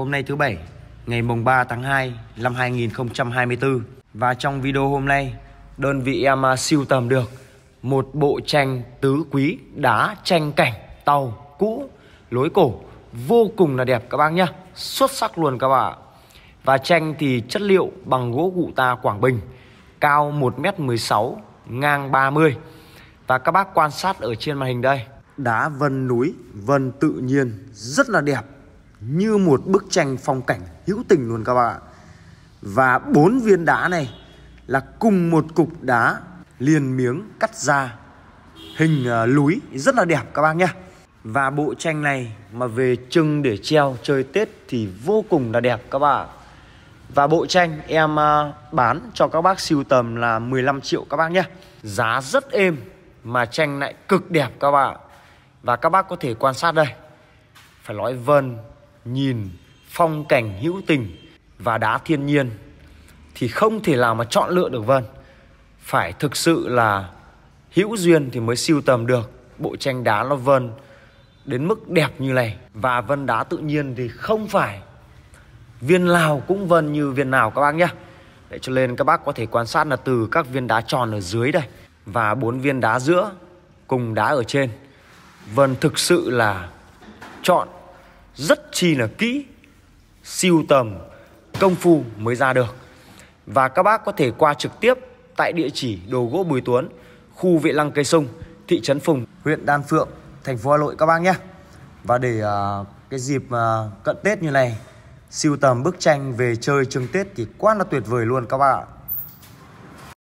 Hôm nay thứ Bảy, ngày mùng 3 tháng 2 năm 2024 và trong video hôm nay đơn vị em siêu tầm được một bộ tranh tứ quý đá tranh cảnh tàu cũ lối cổ vô cùng là đẹp các bác nhá xuất sắc luôn các bạn và tranh thì chất liệu bằng gỗ gụ ta Quảng Bình cao 1m16 ngang 30 và các bác quan sát ở trên màn hình đây đá vân núi vân tự nhiên rất là đẹp như một bức tranh phong cảnh hữu tình luôn các bạn ạ. Và bốn viên đá này là cùng một cục đá liền miếng cắt ra hình à, lúi rất là đẹp các bác nhé. Và bộ tranh này mà về trưng để treo chơi Tết thì vô cùng là đẹp các bạn Và bộ tranh em à, bán cho các bác siêu tầm là 15 triệu các bác nhé. Giá rất êm mà tranh lại cực đẹp các bạn Và các bác có thể quan sát đây. Phải nói vân nhìn phong cảnh hữu tình và đá thiên nhiên thì không thể nào mà chọn lựa được Vân. Phải thực sự là hữu duyên thì mới siêu tầm được bộ tranh đá nó Vân đến mức đẹp như này và vân đá tự nhiên thì không phải viên nào cũng vân như viên nào các bác nhé. Để cho nên các bác có thể quan sát là từ các viên đá tròn ở dưới đây và bốn viên đá giữa cùng đá ở trên. Vân thực sự là chọn rất chi là kỹ siêu tầm công phu mới ra được và các bác có thể qua trực tiếp tại địa chỉ đồ gỗ Bùi Tuấn khu Vệ Lăng Cây Sung thị trấn Phùng huyện Đan Phượng thành phố Hà Nội các bác nhé và để uh, cái dịp uh, cận Tết như này siêu tầm bức tranh về chơi trường Tết thì quá là tuyệt vời luôn các bạn ạ